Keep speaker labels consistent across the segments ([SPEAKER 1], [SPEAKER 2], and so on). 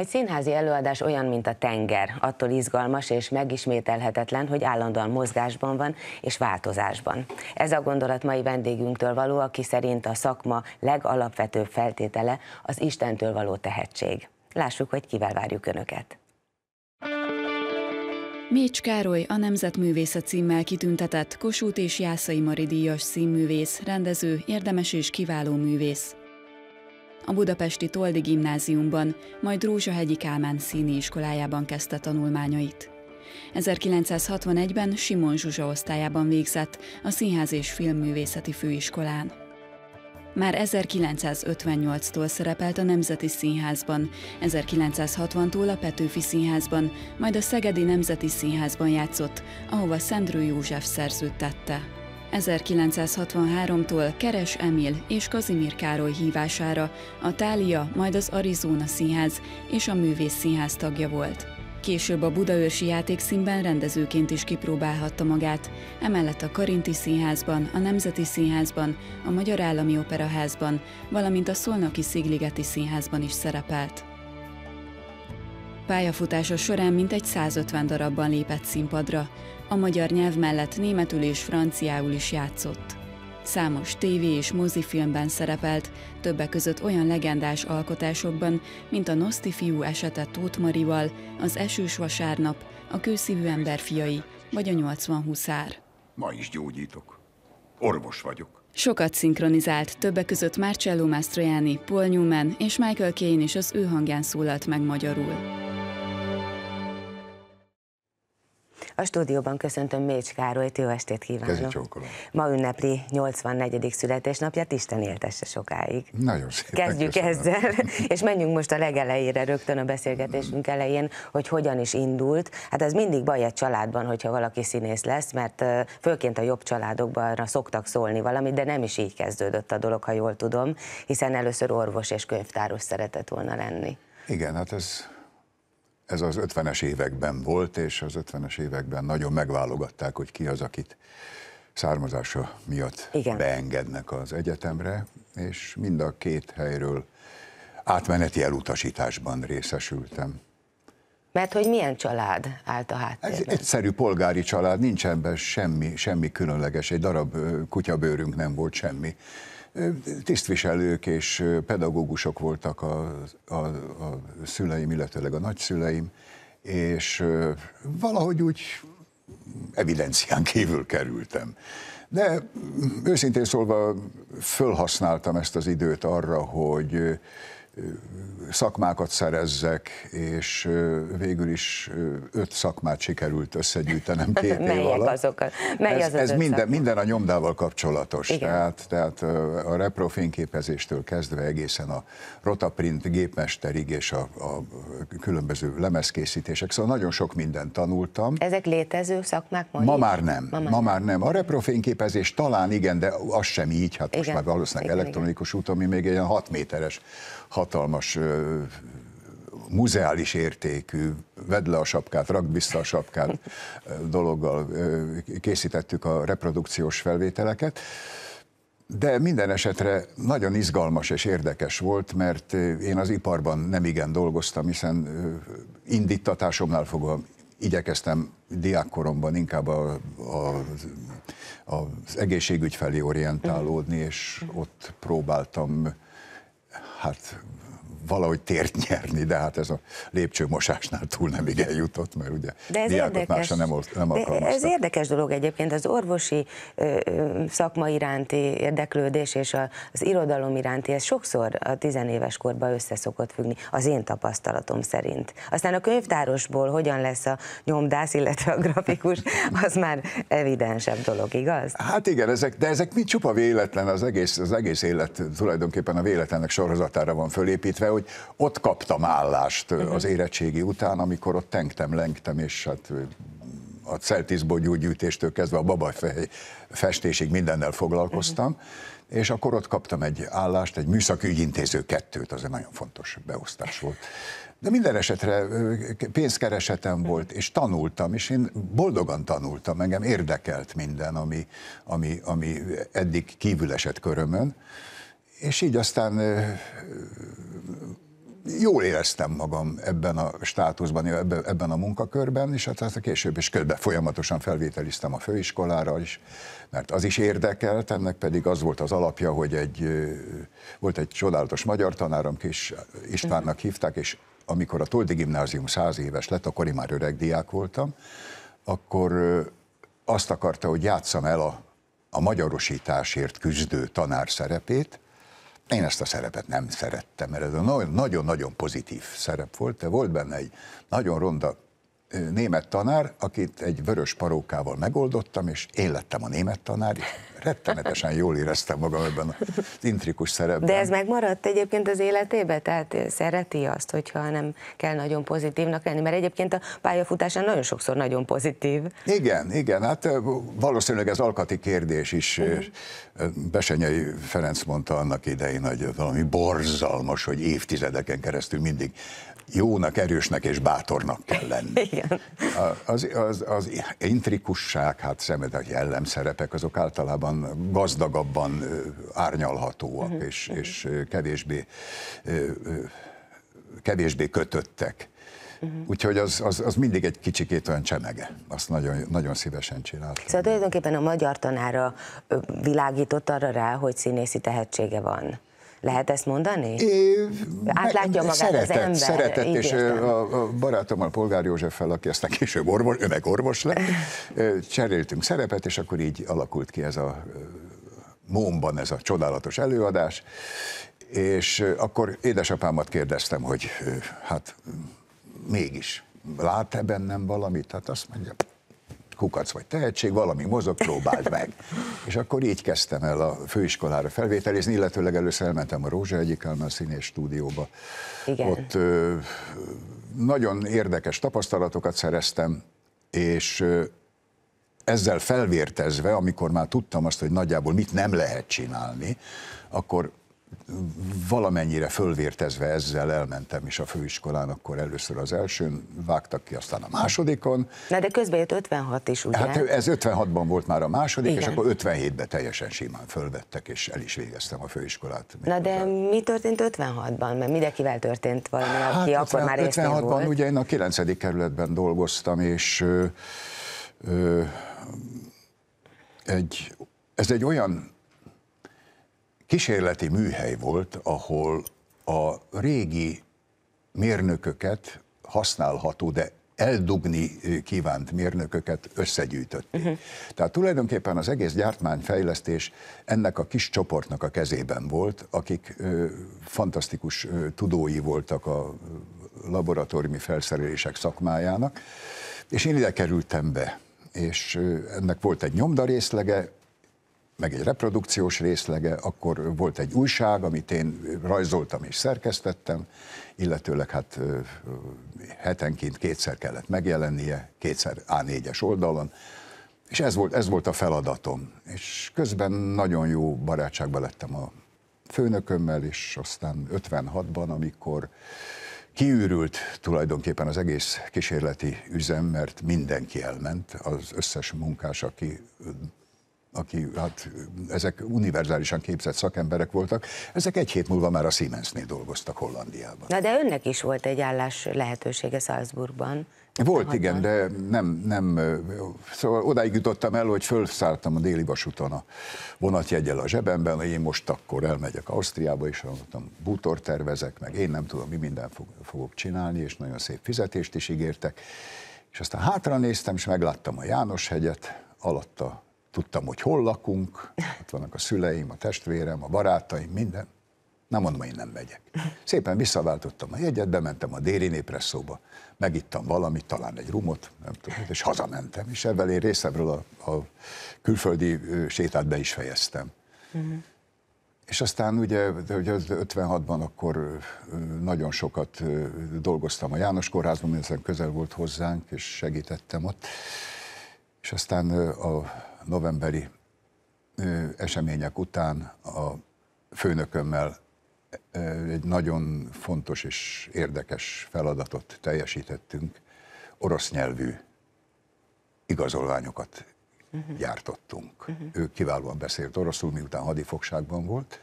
[SPEAKER 1] Egy színházi előadás olyan, mint a tenger, attól izgalmas és megismételhetetlen, hogy állandóan mozgásban van és változásban. Ez a gondolat mai vendégünktől való, aki szerint a szakma legalapvetőbb feltétele az Istentől való tehetség. Lássuk, hogy kivel várjuk Önöket.
[SPEAKER 2] Mécs Károly a Nemzetművészet címmel kitüntetett Kossuth és Jászai Mari díjas színművész, rendező, érdemes és kiváló művész. A budapesti Toldi gimnáziumban, majd Rózsahegyi Kálmán színi iskolájában kezdte tanulmányait. 1961-ben Simon Zsuzsa osztályában végzett a Színház és Filmművészeti Főiskolán. Már 1958-tól szerepelt a Nemzeti Színházban, 1960-tól a Petőfi Színházban, majd a Szegedi Nemzeti Színházban játszott, ahova Szendrő József szerződtette. 1963-tól Keres Emil és Kazimir Károly hívására a Tália, majd az Arizona Színház és a Művész Színház tagja volt. Később a Budaörsi Játékszínben rendezőként is kipróbálhatta magát, emellett a Karinti Színházban, a Nemzeti Színházban, a Magyar Állami Operaházban, valamint a Szolnoki Szigligeti Színházban is szerepelt. Pályafutása során mintegy 150 darabban lépett színpadra. A magyar nyelv mellett németül és franciául is játszott. Számos tévé és mozifilmben szerepelt, többek között olyan legendás alkotásokban, mint a Noszti fiú esete Tóth Marival, az Esős vasárnap, a Kőszívű ember fiai, vagy a 80 huszár.
[SPEAKER 3] Ma is gyógyítok. Orvos vagyok.
[SPEAKER 2] Sokat szinkronizált, többek között Marcello Mastroianni, Paul Newman és Michael Caine is az ő hangján szólalt meg magyarul.
[SPEAKER 1] A stúdióban köszöntöm Mécs Károlyt, jó estét kívánok. Ma ünnepli 84. születésnapját, Isten éltesse sokáig.
[SPEAKER 3] Nagyon szépen
[SPEAKER 1] Kezdjük köszönöm. ezzel, és menjünk most a legelejére, rögtön a beszélgetésünk elején, hogy hogyan is indult. Hát ez mindig baj egy családban, hogyha valaki színész lesz, mert főként a jobb családokban szoktak szólni valamit, de nem is így kezdődött a dolog, ha jól tudom, hiszen először orvos és könyvtáros szeretett
[SPEAKER 3] volna lenni. Igen, hát ez ez az 50-es években volt, és az 50-es években nagyon megválogatták, hogy ki az, akit származása miatt Igen. beengednek az egyetemre, és mind a két helyről átmeneti elutasításban részesültem.
[SPEAKER 1] Mert hogy milyen család
[SPEAKER 3] állt a háttérben? Ez egyszerű polgári család, nincs ebben semmi, semmi különleges, egy darab kutyabőrünk nem volt semmi. Tisztviselők és pedagógusok voltak a, a, a szüleim, illetőleg a nagyszüleim, és valahogy úgy evidencián kívül kerültem. De őszintén szólva fölhasználtam ezt az időt arra, hogy szakmákat szerezzek, és végül is öt szakmát sikerült összegyűjtenem két Melyek év alatt. Azok
[SPEAKER 1] mely ez az ez minden,
[SPEAKER 3] minden a nyomdával kapcsolatos, tehát, tehát a repro fényképezéstől kezdve egészen a rotaprint gépmesterig és a, a különböző lemezkészítések, szóval nagyon sok mindent tanultam.
[SPEAKER 1] Ezek létező szakmák? Ma már nem. Ma már, ma
[SPEAKER 3] már nem. A repro fényképezés talán igen, de az sem így, hát igen. most már valószínűleg igen, elektronikus igen. úton, mi még egy ilyen hat méteres hatalmas muzeális értékű, vedd le a sapkát, rakd vissza a sapkát dologgal készítettük a reprodukciós felvételeket. De minden esetre nagyon izgalmas és érdekes volt, mert én az iparban nem igen dolgoztam, hiszen indítatásomnál fogva igyekeztem diákkoromban inkább a, a, az egészségügy felé orientálódni, és ott próbáltam hart valahogy tért nyerni, de hát ez a lépcsőmosásnál túl nem igen jutott, mert ugye de ez diákot érdekes, már nem, nem de Ez
[SPEAKER 1] érdekes dolog egyébként, az orvosi ö, ö, szakma iránti érdeklődés és a, az irodalom iránti, ez sokszor a tizenéves korban össze szokott függni, az én tapasztalatom szerint. Aztán a könyvtárosból hogyan lesz a nyomdász, illetve a grafikus, az már evidensebb dolog, igaz?
[SPEAKER 3] Hát igen, ezek, de ezek mind csupa véletlen, az egész, az egész élet tulajdonképpen a véletlenek sorozatára van fölépítve, hogy hogy ott kaptam állást mhm. az érettségi után, amikor ott tengtem, lengtem, és hát a Celtis gyűjtéstől kezdve a babafej festésig mindennel foglalkoztam, uh-huh. és akkor ott kaptam egy állást, egy műszaki ügyintéző kettőt, az egy nagyon fontos beosztás volt. De minden esetre pénzkeresetem mhm. volt, és tanultam, és én boldogan tanultam, engem érdekelt minden, ami, ami, ami eddig kívül esett körömön, és így aztán jól éreztem magam ebben a státuszban, ebben a munkakörben, és hát a később is közben folyamatosan felvételiztem a főiskolára is, mert az is érdekelt, ennek pedig az volt az alapja, hogy egy, volt egy csodálatos magyar tanárom, kis Istvánnak mhm. hívták, és amikor a Toldi gimnázium száz éves lett, akkor én már öreg diák voltam, akkor azt akarta, hogy játszam el a, a magyarosításért küzdő tanár szerepét, én ezt a szerepet nem szerettem, mert ez nagyon-nagyon pozitív szerep volt, de volt benne egy nagyon ronda német tanár, akit egy vörös parókával megoldottam, és én lettem a német tanár, és rettenetesen jól éreztem magam ebben az intrikus szerepben. De ez
[SPEAKER 1] megmaradt egyébként az életébe? Tehát szereti azt, hogyha nem kell nagyon pozitívnak lenni? Mert egyébként a pályafutásán nagyon sokszor nagyon pozitív.
[SPEAKER 3] Igen, igen, hát valószínűleg ez alkati kérdés is. Uh-huh. Besenyei Ferenc mondta annak idején, hogy valami borzalmas, hogy évtizedeken keresztül mindig jónak, erősnek és bátornak kell lenni. Az, az, az intrikusság, hát szemed a jellemszerepek, azok általában gazdagabban árnyalhatóak, uh-huh. és, és kevésbé, kevésbé kötöttek. Uh-huh. Úgyhogy az, az, az mindig egy kicsikét olyan csemege. Azt nagyon, nagyon szívesen csináltam.
[SPEAKER 1] Szóval tulajdonképpen a magyar tanára világított arra rá, hogy színészi tehetsége van. Lehet ezt mondani? É, Átlátja magát szeretett, az ember. Szeretett, és értem.
[SPEAKER 3] a, a barátommal, Polgár Józseffel, aki aztán később orvos, ő meg orvos lett, cseréltünk szerepet, és akkor így alakult ki ez a Mómban ez a csodálatos előadás, és akkor édesapámat kérdeztem, hogy hát mégis lát-e bennem valamit? Hát azt mondja, kukac vagy tehetség, valami mozog, próbáld meg. és akkor így kezdtem el a főiskolára felvételizni, illetőleg először elmentem a Rózsa egyik a színés stúdióba. Igen. Ott ö, nagyon érdekes tapasztalatokat szereztem, és ö, ezzel felvértezve, amikor már tudtam azt, hogy nagyjából mit nem lehet csinálni, akkor valamennyire fölvértezve ezzel elmentem is a főiskolán, akkor először az elsőn vágtak ki, aztán a másodikon.
[SPEAKER 1] Na de közben jött 56 is, ugye? Hát ez
[SPEAKER 3] 56-ban volt már a második, Igen. és akkor 57-ben teljesen simán fölvettek, és el is végeztem a főiskolát.
[SPEAKER 1] Na de mi történt 56-ban? Mert mindenkivel történt valami, aki hát, akkor már 56-ban volt. ugye
[SPEAKER 3] én a 9. kerületben dolgoztam, és ö, ö, egy, ez egy olyan kísérleti műhely volt, ahol a régi mérnököket használható, de eldugni eh, kívánt mérnököket összegyűjtötték. Uh-huh. Tehát tulajdonképpen az egész gyártmányfejlesztés ennek a kis csoportnak a kezében volt, akik ö, eh, fantasztikus ö, eh, tudói voltak a laboratóriumi felszerelések szakmájának, és én ide kerültem be és ennek volt egy nyomdarészlege, meg egy reprodukciós részlege, akkor volt egy újság, amit én rajzoltam és szerkesztettem, illetőleg hát hetenként kétszer kellett megjelennie, kétszer A4-es oldalon, és ez volt, ez volt a feladatom. És közben nagyon jó barátságba lettem a főnökömmel, és aztán 56-ban, amikor kiürült tulajdonképpen az egész kísérleti üzem, mert mindenki elment, az összes munkás, aki aki hát ezek univerzálisan képzett szakemberek voltak, ezek egy hét múlva már a Siemensnél dolgoztak Hollandiában.
[SPEAKER 1] Na de önnek is volt egy állás lehetősége Salzburgban.
[SPEAKER 3] Volt, igen, de nem, nem, szóval odáig jutottam el, hogy fölszálltam a déli vasúton a vonatjegyel a zsebemben, hogy én most akkor elmegyek Ausztriába, és mondtam, bútor tervezek, meg én nem tudom, mi minden fog, fogok csinálni, és nagyon szép fizetést is ígértek. És aztán hátra néztem, és megláttam a János hegyet, alatta tudtam, hogy hol lakunk, ott vannak a szüleim, a testvérem, a barátaim, minden. Nem mondom, én nem megyek. Szépen visszaváltottam a jegyet, bementem a déli népresszóba, megittam valamit, talán egy rumot, nem tudom, és hazamentem, és ebben én részemről a, a külföldi sétát be is fejeztem. Uh-huh. És aztán ugye, ugye 56-ban akkor nagyon sokat dolgoztam a János Kórházban, mert közel volt hozzánk, és segítettem ott. És aztán a novemberi események után a főnökömmel egy nagyon fontos és érdekes feladatot teljesítettünk, orosz nyelvű igazolványokat uh-huh. gyártottunk. Uh-huh. Ő kiválóan beszélt oroszul, miután hadifogságban volt,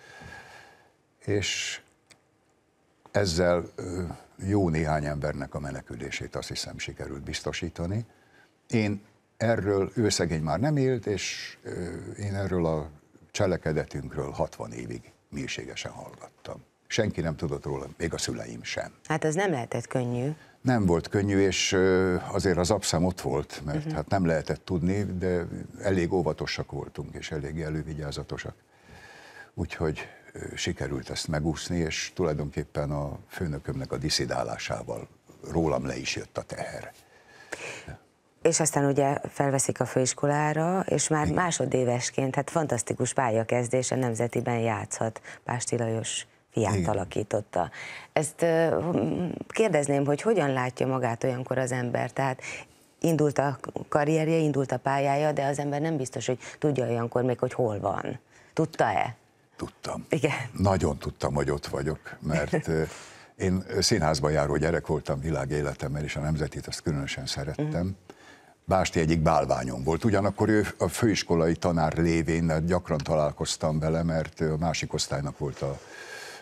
[SPEAKER 3] és ezzel jó néhány embernek a menekülését azt hiszem sikerült biztosítani. Én erről ő szegény már nem élt, és én erről a cselekedetünkről 60 évig mélységesen hallgattam. Senki nem tudott róla, még a szüleim sem.
[SPEAKER 1] Hát ez nem lehetett könnyű.
[SPEAKER 3] Nem volt könnyű, és azért az abszám ott volt, mert uh-huh. hát nem lehetett tudni, de elég óvatosak voltunk, és elég elővigyázatosak. Úgyhogy sikerült ezt megúszni, és tulajdonképpen a főnökömnek a diszidálásával rólam le is jött a teher
[SPEAKER 1] és aztán ugye felveszik a főiskolára, és már másodévesként, hát fantasztikus pályakezdés, a Nemzetiben játszhat Pásti Lajos fiát Igen. alakította. Ezt kérdezném, hogy hogyan látja magát olyankor az ember, tehát indult a karrierje, indult a pályája, de az ember nem biztos, hogy tudja olyankor még, hogy hol van. Tudta-e?
[SPEAKER 3] Tudtam. Igen. Nagyon tudtam, hogy ott vagyok, mert én színházban járó gyerek voltam világéletemben és a nemzetét azt különösen szerettem. Mm. Básti egyik bálványom volt. Ugyanakkor ő a főiskolai tanár lévén gyakran találkoztam vele, mert a másik osztálynak volt a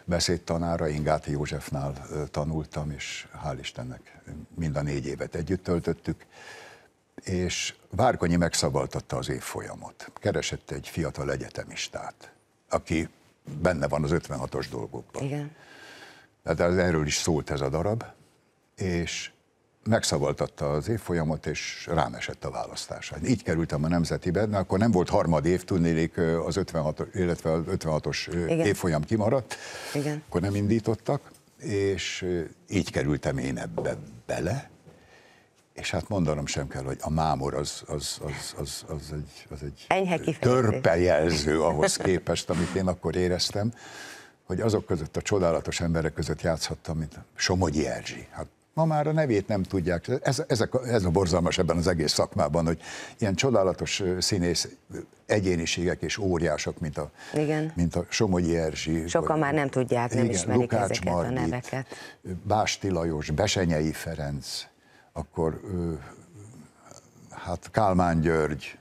[SPEAKER 3] beszédtanára, Gáti Józsefnál tanultam, és hál' Istennek mind a négy évet együtt töltöttük és Várkonyi megszabaltatta az évfolyamot. Keresett egy fiatal egyetemistát, aki benne van az 56-os dolgokban. Igen. Hát erről is szólt ez a darab, és megszavaltatta az évfolyamot, és rám esett a választás. Hát így kerültem a Nemzetibe, de akkor nem volt harmad év, tudnélik az 56, illetve az 56-os Igen. évfolyam kimaradt, Igen. akkor nem indítottak, és így kerültem én ebbe bele, és hát mondanom sem kell, hogy a mámor az, az, az, az, az egy, az egy
[SPEAKER 1] Enyhe törpejelző ahhoz képest,
[SPEAKER 3] amit én akkor éreztem, hogy azok között, a csodálatos emberek között játszhattam, mint Somogyi Erzsi. Hát ma már a nevét nem tudják. Ez, ezek, ez a borzalmas ebben az egész szakmában, hogy ilyen csodálatos színész egyéniségek és óriások, mint a, igen. Mint a Somogyi Erzsi. Sokan vagy, már
[SPEAKER 1] nem tudják, nem igen, ismerik Lukács ezeket Margit, a neveket.
[SPEAKER 3] Básti Lajos, Besenyei Ferenc, akkor hát Kálmán György,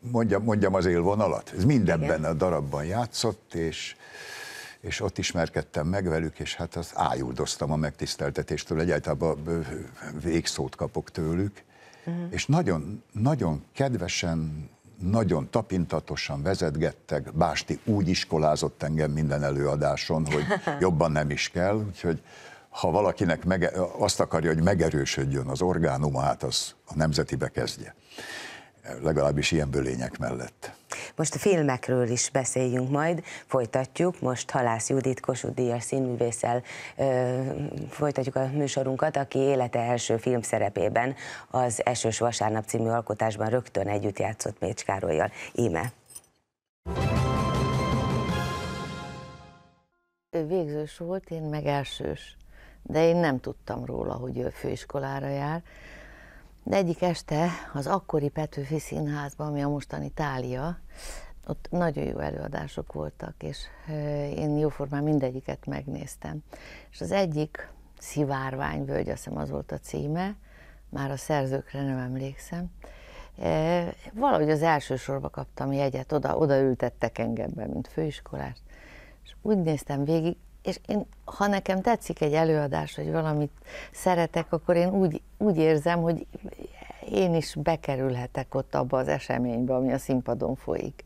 [SPEAKER 3] mondjam, mondjam az élvonalat, ez mindenben igen. a darabban játszott, és és ott ismerkedtem meg velük, és hát az ájúrdoztam a megtiszteltetéstől, egyáltalán végszót kapok tőlük, uh-huh. és nagyon, nagyon kedvesen, nagyon tapintatosan vezetgettek, Básti úgy iskolázott engem minden előadáson, hogy jobban nem is kell, úgyhogy ha valakinek mege, azt akarja, hogy megerősödjön az orgánuma, hát az a nemzetibe kezdje legalábbis ilyen bölények mellett.
[SPEAKER 1] Most a filmekről is beszéljünk majd, folytatjuk. Most Halász Judit Kossuth Díjas színművészel ö, folytatjuk a műsorunkat, aki élete első film szerepében az Esős Vasárnap című alkotásban rögtön együtt játszott Mécs Károlyjal. Íme.
[SPEAKER 4] Ő végzős volt, én meg elsős, de én nem tudtam róla, hogy ő főiskolára jár, de egyik este az akkori Petőfi Színházban, ami a mostani Tália, ott nagyon jó előadások voltak, és én jóformán mindegyiket megnéztem. És az egyik völgy, azt hiszem az volt a címe, már a szerzőkre nem emlékszem. E, valahogy az első sorba kaptam jegyet, oda, oda ültettek engem be, mint főiskolást, és úgy néztem végig, és én, ha nekem tetszik egy előadás, vagy valamit szeretek, akkor én úgy, úgy érzem, hogy én is bekerülhetek ott abba az eseménybe, ami a színpadon folyik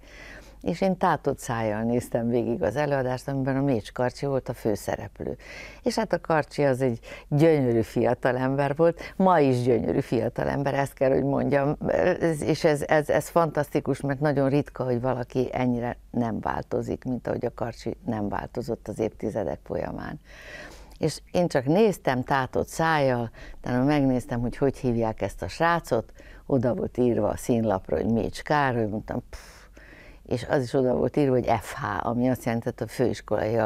[SPEAKER 4] és én tátott szájjal néztem végig az előadást, amiben a Mécs Karcsi volt a főszereplő. És hát a Karcsi az egy gyönyörű fiatalember volt, ma is gyönyörű fiatalember, ezt kell, hogy mondjam, és ez, ez, ez fantasztikus, mert nagyon ritka, hogy valaki ennyire nem változik, mint ahogy a Karcsi nem változott az évtizedek folyamán és én csak néztem tátott szájjal, utána megnéztem, hogy hogy hívják ezt a srácot, oda volt írva a színlapra, hogy Mécs Károly, mondtam, pff, és az is oda volt írva, hogy FH, ami azt jelentett a főiskolai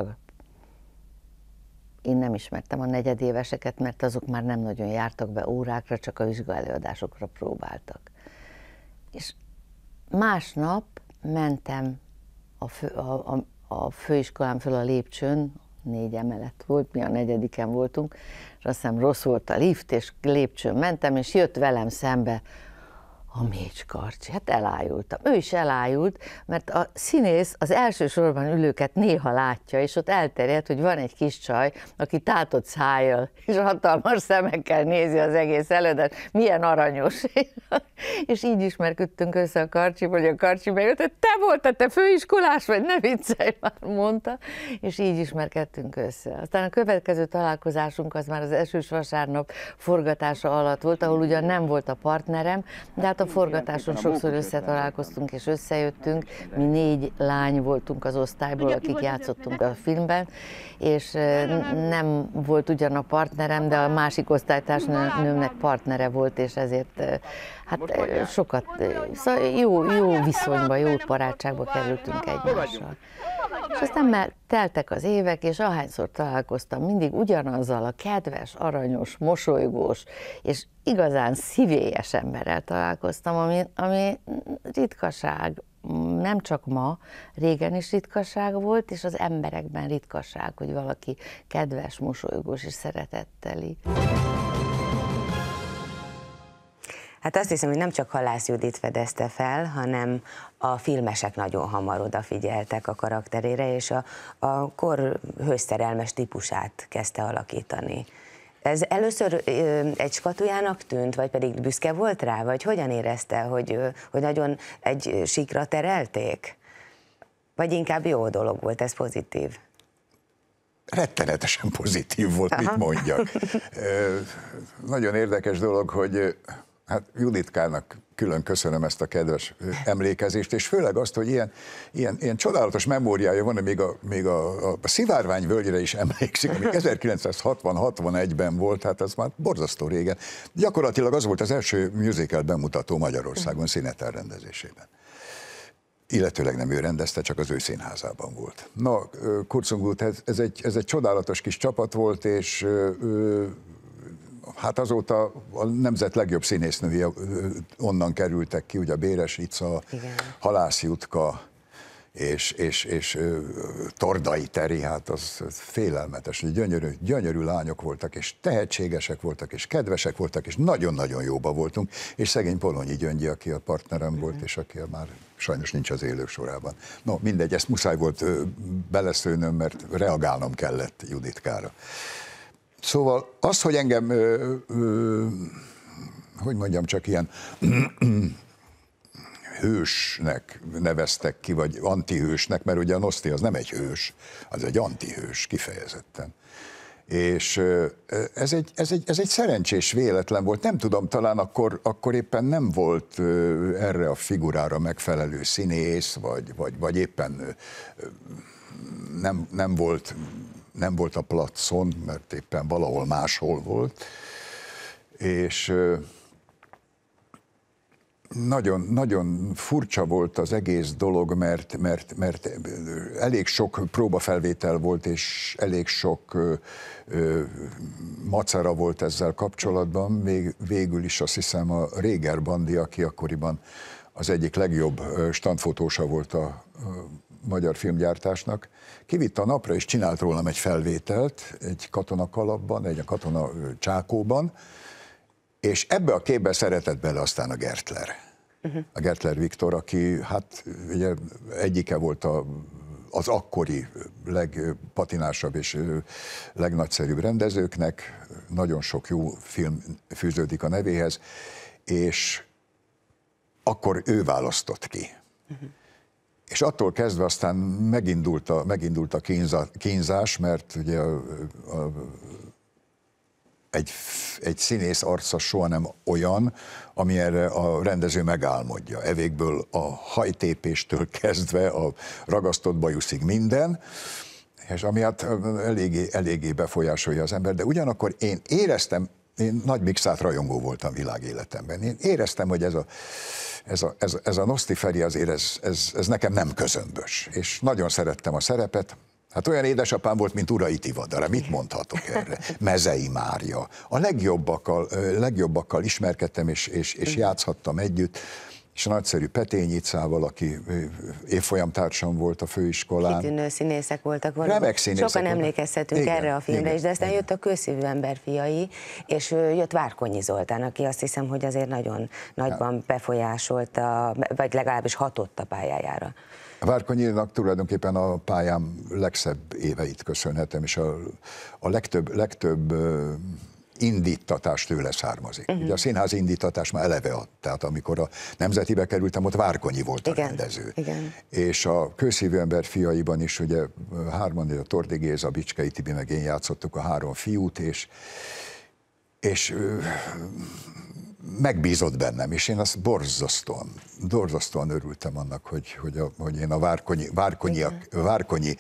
[SPEAKER 4] Én nem ismertem a negyedéveseket, mert azok már nem nagyon jártak be órákra, csak a vizsgálőadásokra próbáltak. És másnap mentem a, fő, a, a, a főiskolám föl a lépcsőn, négy emelet volt, mi a negyediken voltunk, és azt hiszem rossz volt a lift, és lépcsőn mentem, és jött velem szembe a karcsi, hát elájultam. Ő is elájult, mert a színész az elsősorban ülőket néha látja, és ott elterjedt, hogy van egy kis csaj, aki tátott szájjal, és hatalmas szemekkel nézi az egész elődet, milyen aranyos. és így ismerkedtünk össze a karcsi, hogy a karcsi bejött, hogy te voltál, te főiskolás vagy, ne viccelj már, mondta, és így ismerkedtünk össze. Aztán a következő találkozásunk az már az esős vasárnap forgatása alatt volt, ahol ugyan nem volt a partnerem, de hát a a forgatáson sokszor összetalálkoztunk és összejöttünk. Mi négy lány voltunk az osztályból, akik játszottunk a filmben, és nem volt ugyan a partnerem, de a másik osztálytársnőmnek partnere volt, és ezért hát sokat, szóval jó, jó viszonyba, jó barátságba kerültünk egymással. És aztán már teltek az évek, és ahányszor találkoztam, mindig ugyanazzal a kedves, aranyos, mosolygós, és igazán szívélyes emberrel találkoztam, ami, ami ritkaság, nem csak ma, régen is ritkaság volt, és az emberekben ritkaság, hogy valaki kedves,
[SPEAKER 1] mosolygós és szeretetteli. Hát azt hiszem, hogy nem csak Halász Judit fedezte fel, hanem a filmesek nagyon hamar odafigyeltek a karakterére, és a, a kor hőszerelmes típusát kezdte alakítani. Ez először egy skatujának tűnt, vagy pedig büszke volt rá, vagy hogyan érezte, hogy, hogy nagyon egy sikra terelték? Vagy inkább jó dolog volt, ez pozitív?
[SPEAKER 3] Rettenetesen pozitív volt, Aha. mit mondjak. Nagyon érdekes dolog, hogy Hát Juditkának külön köszönöm ezt a kedves emlékezést, és főleg azt, hogy ilyen, ilyen, ilyen csodálatos memóriája van, még a, még a, a Szivárvány völgyre is emlékszik, ami 1960-61-ben volt, hát ez már borzasztó régen. Gyakorlatilag az volt az első musical bemutató Magyarországon színetel rendezésében illetőleg nem ő rendezte, csak az ő színházában volt. Na, Kurzungut, ez, ez, egy, ez egy csodálatos kis csapat volt, és hát azóta a nemzet legjobb színésznője onnan kerültek ki, ugye a Béres Ica, Halász Jutka, és, és, és Tordai Teri, hát az félelmetes, gyönyörű, gyönyörű lányok voltak, és tehetségesek voltak, és kedvesek voltak, és nagyon-nagyon jóba voltunk, és szegény Polonyi Gyöngyi, aki a partnerem mm-hmm. volt, mhm. és aki már sajnos nincs az élő sorában. No, mindegy, ezt muszáj volt beleszőnöm, mert reagálnom kellett Juditkára. Szóval az, hogy engem, ö, ö, hogy mondjam, csak ilyen hősnek neveztek ki, vagy antihősnek, mert ugye a Noszti az nem egy hős, az egy antihős kifejezetten. És ez egy, ez, egy, ez egy szerencsés véletlen volt, nem tudom, talán akkor, akkor éppen nem volt erre a figurára megfelelő színész, vagy, vagy, vagy éppen nem, nem volt nem volt a placon, mert éppen valahol máshol volt, és nagyon, nagyon furcsa volt az egész dolog, mert, mert, mert elég sok próbafelvétel volt, és elég sok ö, ö, macera volt ezzel kapcsolatban. Vég, végül is azt hiszem a Réger Bandi, aki akkoriban az egyik legjobb standfotósa volt a magyar filmgyártásnak, kivitt a napra, és csinált rólam egy felvételt, egy katona kalapban, egy katona csákóban, és ebbe a képbe szeretett bele aztán a Gertler. Uh-huh. A Gertler Viktor, aki hát ugye egyike volt a, az akkori legpatinásabb és legnagyszerűbb rendezőknek, nagyon sok jó film fűződik a nevéhez, és akkor ő választott ki. Uh-huh. És attól kezdve aztán megindult a, megindult a kínza, kínzás, mert ugye a, a, egy, egy színész arca soha nem olyan, amire a rendező megálmodja. Evékből a hajtépéstől kezdve a ragasztott bajuszig minden, és ami hát eléggé, eléggé befolyásolja az ember, de ugyanakkor én éreztem, én nagy mixát rajongó voltam világéletemben, én éreztem, hogy ez a ez a, ez, ez a Noszti Feri azért ez, ez, ez nekem nem közömbös. És nagyon szerettem a szerepet, Hát olyan édesapám volt, mint Urai Tivadara, mit mondhatok erre? Mezei Mária. A legjobbakkal, legjobbakkal ismerkedtem és, és, és játszhattam együtt és a nagyszerű Petényicával, Icával, aki évfolyamtársam volt a főiskolán. Kitűnő
[SPEAKER 1] színészek voltak valami. Remek színészek Sokan voltak. emlékezhetünk igen, erre a filmre igen, is, de aztán igen. jött a Kőszívű ember fiai, és jött Várkonyi Zoltán, aki azt hiszem, hogy azért nagyon nagyban befolyásolta, vagy legalábbis hatott a pályájára.
[SPEAKER 3] Várkonyinak tulajdonképpen a pályám legszebb éveit köszönhetem, és a, a legtöbb, legtöbb indítatás tőle származik. Uh-huh. Ugye a színház indítatás már eleve ad, tehát amikor a Nemzetibe kerültem, ott Várkonyi volt igen, a rendező. Igen. És a Kőszívő ember fiaiban is, ugye hárman, a Tordi Géza, Bicskei Tibi, meg én játszottuk a három fiút, és és megbízott bennem, és én azt borzasztóan, borzasztóan örültem annak, hogy, hogy, a, hogy én a Várkonyi, Várkonyiak, Várkonyi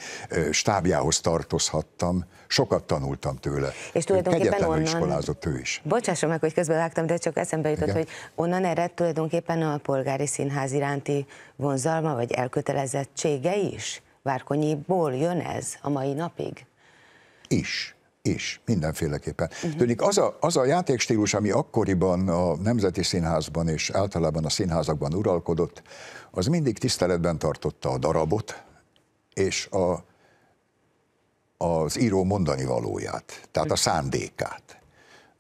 [SPEAKER 3] stábjához tartozhattam, sokat tanultam tőle. És tulajdonképpen onnan... iskolázott ő is.
[SPEAKER 1] Bocsásson meg, hogy közben vágtam, de csak eszembe jutott, Igen? hogy onnan ered tulajdonképpen a polgári színház iránti vonzalma, vagy elkötelezettsége is? Várkonyiból jön ez a mai napig?
[SPEAKER 3] Is is, mindenféleképpen. Uh-huh. Tudjuk, az a, az a játékstílus, ami akkoriban a Nemzeti Színházban és általában a színházakban uralkodott, az mindig tiszteletben tartotta a darabot és a, az író mondani valóját, tehát a mhm. szándékát.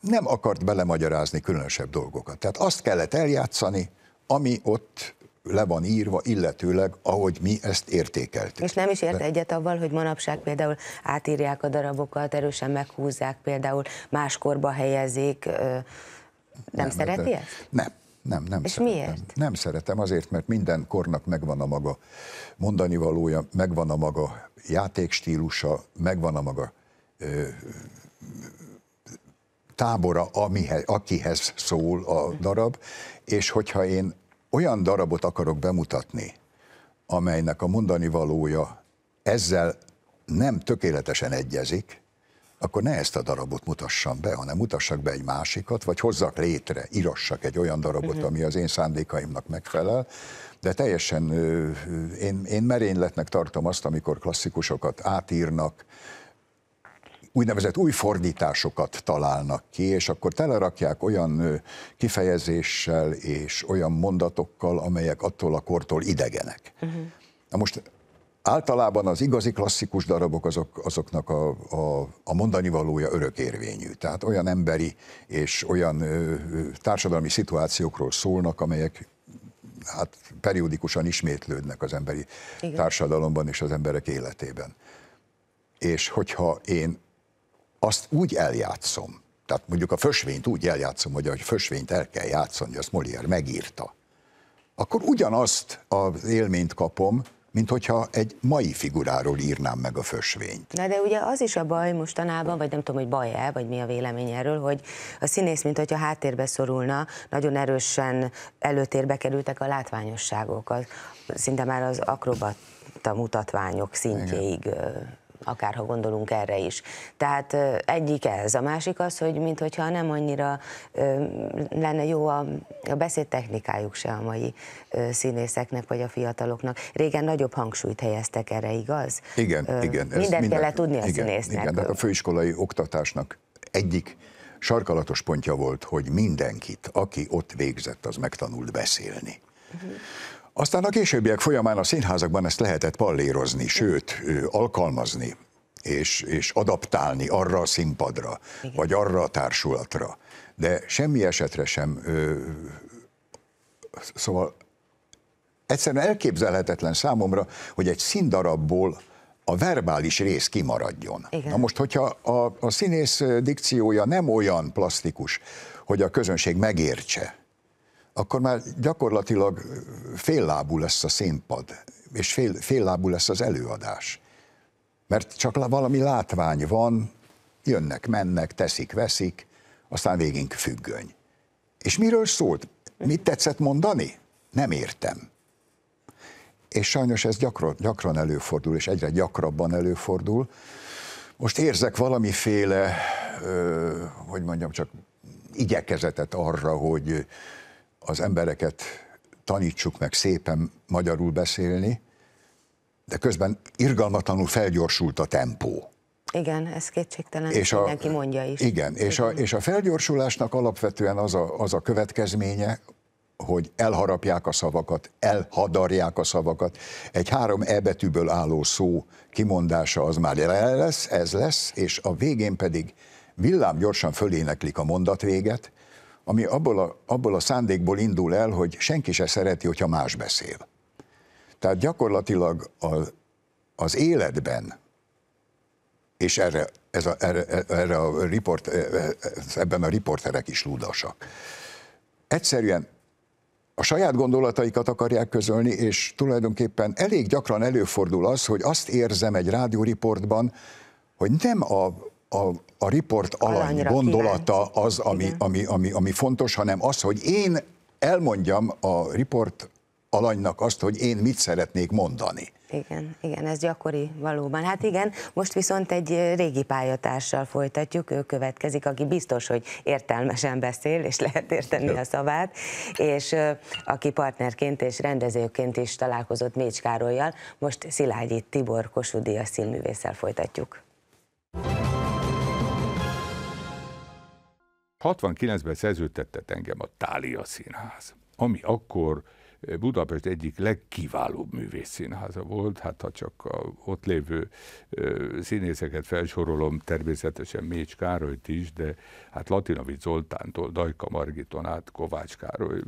[SPEAKER 3] Nem akart belemagyarázni különösebb dolgokat. Tehát azt kellett eljátszani, ami ott le van írva, illetőleg ahogy mi ezt értékeltük.
[SPEAKER 1] És nem is ért De... egyet avval, hogy manapság például átírják a darabokat, erősen meghúzzák, például máskorba helyezik. Nem, nem szereti ezt?
[SPEAKER 3] Nem. Nem, nem És szeretem. miért? Nem szeretem, azért, mert minden kornak megvan a maga mondani valója, megvan a maga játékstílusa, megvan a maga ö, tábora, amihez, akihez szól a darab, és hogyha én olyan darabot akarok bemutatni, amelynek a mondani valója ezzel nem tökéletesen egyezik, akkor ne ezt a darabot mutassam be, hanem mutassak be egy másikat, vagy hozzak létre, írassak egy olyan darabot, mhm. ami az én szándékaimnak megfelel, de teljesen én, én merényletnek tartom azt, amikor klasszikusokat átírnak, úgynevezett új fordításokat találnak ki, és akkor telerakják olyan kifejezéssel és olyan mondatokkal, amelyek attól a kortól idegenek. Uh-huh. Na most általában az igazi klasszikus darabok azok, azoknak a, a, a mondani valója örökérvényű. Tehát olyan emberi és olyan ö, társadalmi szituációkról szólnak, amelyek hát periódikusan ismétlődnek az emberi Igen. társadalomban és az emberek életében. És hogyha én azt úgy eljátszom, tehát mondjuk a fösvényt úgy eljátszom, hogy a fösvényt el kell játszani, hogy azt Molière megírta, akkor ugyanazt az élményt kapom, mint hogyha egy mai figuráról írnám meg a fösvényt.
[SPEAKER 1] Na de ugye az is a baj mostanában, vagy nem tudom, hogy baj-e, vagy mi a vélemény erről, hogy a színész, mint hogyha háttérbe szorulna, nagyon erősen előtérbe kerültek a látványosságok, az, szinte már az akrobata mutatványok szintjéig Igen akárha gondolunk erre is. Tehát egyik ez, a másik az, hogy mintha nem annyira lenne jó a, a beszédtechnikájuk se a mai színészeknek vagy a fiataloknak. Régen nagyobb hangsúlyt helyeztek erre, igaz?
[SPEAKER 3] Igen, Ö, igen. Mindent minden, kellett tudni a igen, színésznek. Igen, a főiskolai oktatásnak egyik sarkalatos pontja volt, hogy mindenkit, aki ott végzett, az megtanult beszélni. Uh-huh. Aztán a későbbiek folyamán a színházakban ezt lehetett pallírozni, sőt, alkalmazni, és, és adaptálni arra a színpadra, Igen. vagy arra a társulatra. De semmi esetre sem. Ö, szóval egyszerűen elképzelhetetlen számomra, hogy egy színdarabból a verbális rész kimaradjon. Igen. Na most, hogyha a, a színész dikciója nem olyan plastikus, hogy a közönség megértse, akkor már gyakorlatilag féllábú lesz a színpad, és fél, féllábú lesz az előadás. Mert csak valami látvány van, jönnek, mennek, teszik, veszik, aztán végén függöny. És miről szólt? Mit tetszett mondani? Nem értem. És sajnos ez gyakran, gyakran előfordul, és egyre gyakrabban előfordul. Most érzek valamiféle, hogy mondjam, csak igyekezetet arra, hogy az embereket tanítsuk meg szépen magyarul beszélni, de közben irgalmatlanul felgyorsult a tempó.
[SPEAKER 1] Igen, ez kétségtelen, és a, mindenki mondja is.
[SPEAKER 3] Igen, és a, és a felgyorsulásnak alapvetően az a, az a következménye, hogy elharapják a szavakat, elhadarják a szavakat. Egy három E betűből álló szó kimondása az már el lesz, ez lesz, és a végén pedig villám gyorsan föléneklik a mondat véget, ami abból a, abból a szándékból indul el, hogy senki se szereti, hogyha más beszél. Tehát gyakorlatilag a, az életben, és erre, ez a, erre, erre a riport, e, e, ebben a riporterek is ludasak, egyszerűen a saját gondolataikat akarják közölni, és tulajdonképpen elég gyakran előfordul az, hogy azt érzem egy rádióriportban, hogy nem a a, a riport alany gondolata kíváncsi. az, ami, ami, ami, ami fontos, hanem az, hogy én elmondjam a riport alanynak azt, hogy én mit szeretnék mondani. Igen,
[SPEAKER 1] igen, ez gyakori valóban. Hát igen, most viszont egy régi pályatársal folytatjuk, ő következik, aki biztos, hogy értelmesen beszél, és lehet érteni a szavát, és aki partnerként és rendezőként is találkozott Mécs Károlyjal, most Szilágyi Tibor Kosudia Díjas színművésszel folytatjuk.
[SPEAKER 5] 69-ben szerződtettet engem a Tália Színház, ami akkor eh, Budapest egyik legkiválóbb művészszínháza volt, hát ha csak a ott lévő eh, színészeket felsorolom, természetesen Mécs Károlyt is, de hát Latinovic Zoltántól, Dajka Margiton át, Kovács Károly,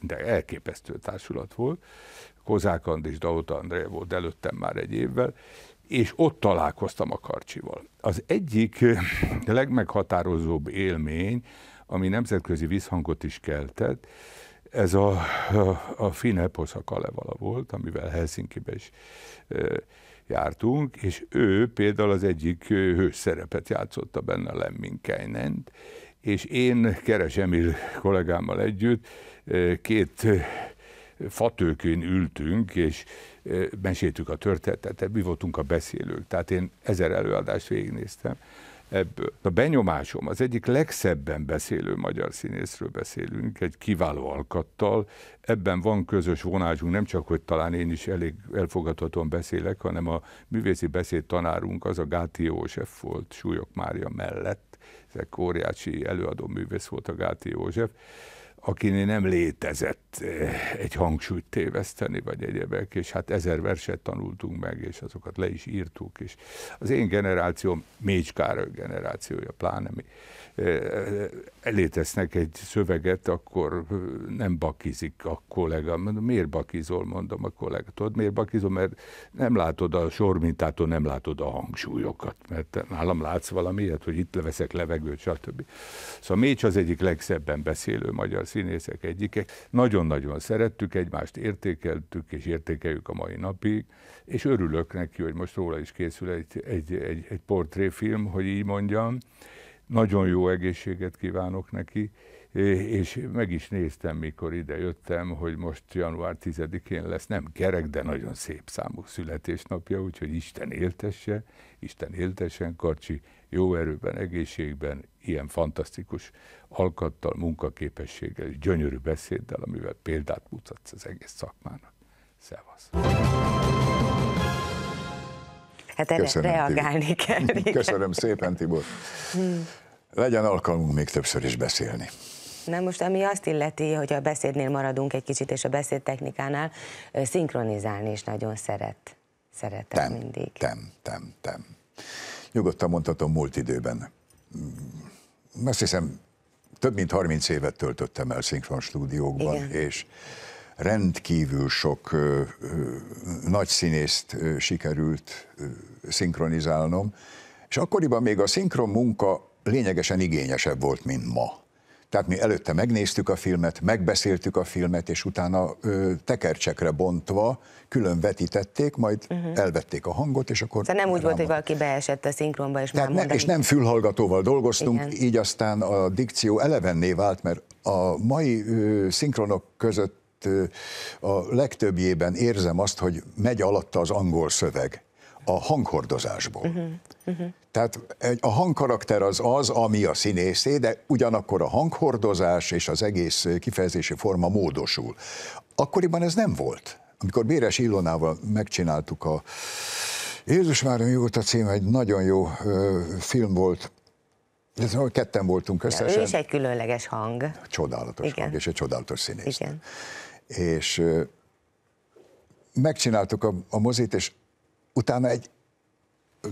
[SPEAKER 5] de elképesztő társulat volt. Kozák Andis, Dauta André volt előttem már egy évvel, és ott találkoztam a Karcsival. Az egyik legmeghatározóbb élmény, ami nemzetközi visszhangot is keltett, ez a, a, a Finn Eposza Kalevala volt, amivel Helsinki-be is e, jártunk, és ő például az egyik hős szerepet játszotta benne Lemminkeinent, és én Keres Emil kollégámmal együtt két fatőkén ültünk, és meséltük a történetet, mi voltunk a beszélők. Tehát én ezer előadást végignéztem ebből. A benyomásom, az egyik legszebben beszélő magyar színészről beszélünk, egy kiváló alkattal, ebben van közös vonásunk, nem csak, hogy talán én is elég elfogadhatóan beszélek, hanem a művészi beszéd tanárunk az a Gáti József volt, Súlyok Mária mellett, ezek óriási előadó művész volt a Gáti József, akinél nem létezett eh, egy hangsúlyt téveszteni, vagy egyebek, és hát ezer verset tanultunk meg, és azokat le is írtuk, és az én generációm, Mécs Károly generációja pláne, mi elétesznek eh, eh, egy szöveget, akkor nem bakizik a kollega. Mondom, miért bakizol, mondom a kollega. Tudod, miért bakizol, mert nem látod a sormintától, nem látod a hangsúlyokat, mert nálam látsz valamiért, hogy itt leveszek levegőt, stb. Szóval Mécs az egyik legszebben beszélő magyar színészek egyike. Nagyon-nagyon szerettük egymást, értékeltük és értékeljük a mai napig, és örülök neki, hogy most róla is készül egy, egy, egy, egy portréfilm, hogy így mondjam. Nagyon jó egészséget kívánok neki, és meg is néztem, mikor ide jöttem, hogy most január 10-én lesz, nem kerek, de nagyon szép számú születésnapja, úgyhogy Isten éltesse, Isten éltesen, Karcsi, jó erőben, egészségben, ilyen fantasztikus alkattal, munkaképességgel és gyönyörű beszéddel, amivel példát mutatsz az egész szakmának. Szevasz!
[SPEAKER 1] Hát erre Köszönöm, reagálni
[SPEAKER 5] Tibor. kell. Igen. Köszönöm szépen, Tibor.
[SPEAKER 1] Hmm.
[SPEAKER 3] Legyen alkalmunk még többször is beszélni.
[SPEAKER 1] Na most, ami azt illeti, hogy a beszédnél maradunk egy kicsit, és a beszédtechnikánál szinkronizálni is nagyon szeret. Szeretem
[SPEAKER 3] tem, mindig. Tem, tem, tem. Nyugodtan mondhatom múlt időben. Mm, azt hiszem, több mint 30 évet töltöttem el szinkron stúdiókban, Igen. és rendkívül sok ö, ö, nagy színészt ö, sikerült ö, szinkronizálnom, és akkoriban még a szinkron munka lényegesen igényesebb volt, mint ma. Tehát mi előtte megnéztük a filmet, megbeszéltük a filmet, és utána ö, tekercsekre bontva külön vetítették, majd uh-huh. elvették a hangot, és akkor... Tehát szóval
[SPEAKER 1] nem úgy volt, hogy valaki beesett a szinkronba, és Tehát már mondani... És nem
[SPEAKER 3] fülhallgatóval dolgoztunk, Igen. így aztán a dikció elevenné vált, mert a mai ö, szinkronok között a legtöbbjében érzem azt, hogy megy alatta az angol szöveg a hanghordozásból. Uh-huh. Uh-huh. Tehát a hangkarakter az az, ami a színészé, de ugyanakkor a hanghordozás és az egész kifejezési forma módosul. Akkoriban ez nem volt. Amikor Béres Illonával megcsináltuk a Jézus már a cím, egy nagyon jó ö, film volt, ketten voltunk összesen. Ja, ő is
[SPEAKER 1] egy különleges hang.
[SPEAKER 3] Csodálatos Igen. hang, és egy csodálatos színész. Igen. És ö, megcsináltuk a, a mozit, és utána egy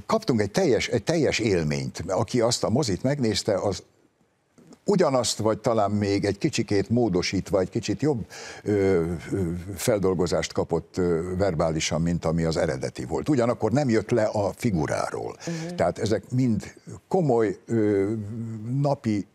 [SPEAKER 3] kaptunk egy teljes, egy teljes élményt. Aki azt a mozit megnézte, az ugyanazt, vagy talán még egy kicsikét módosítva, egy kicsit jobb ö, ö, feldolgozást kapott ö, verbálisan, mint ami az eredeti volt. Ugyanakkor nem jött le a figuráról. Uh-huh. Tehát ezek mind komoly ö, napi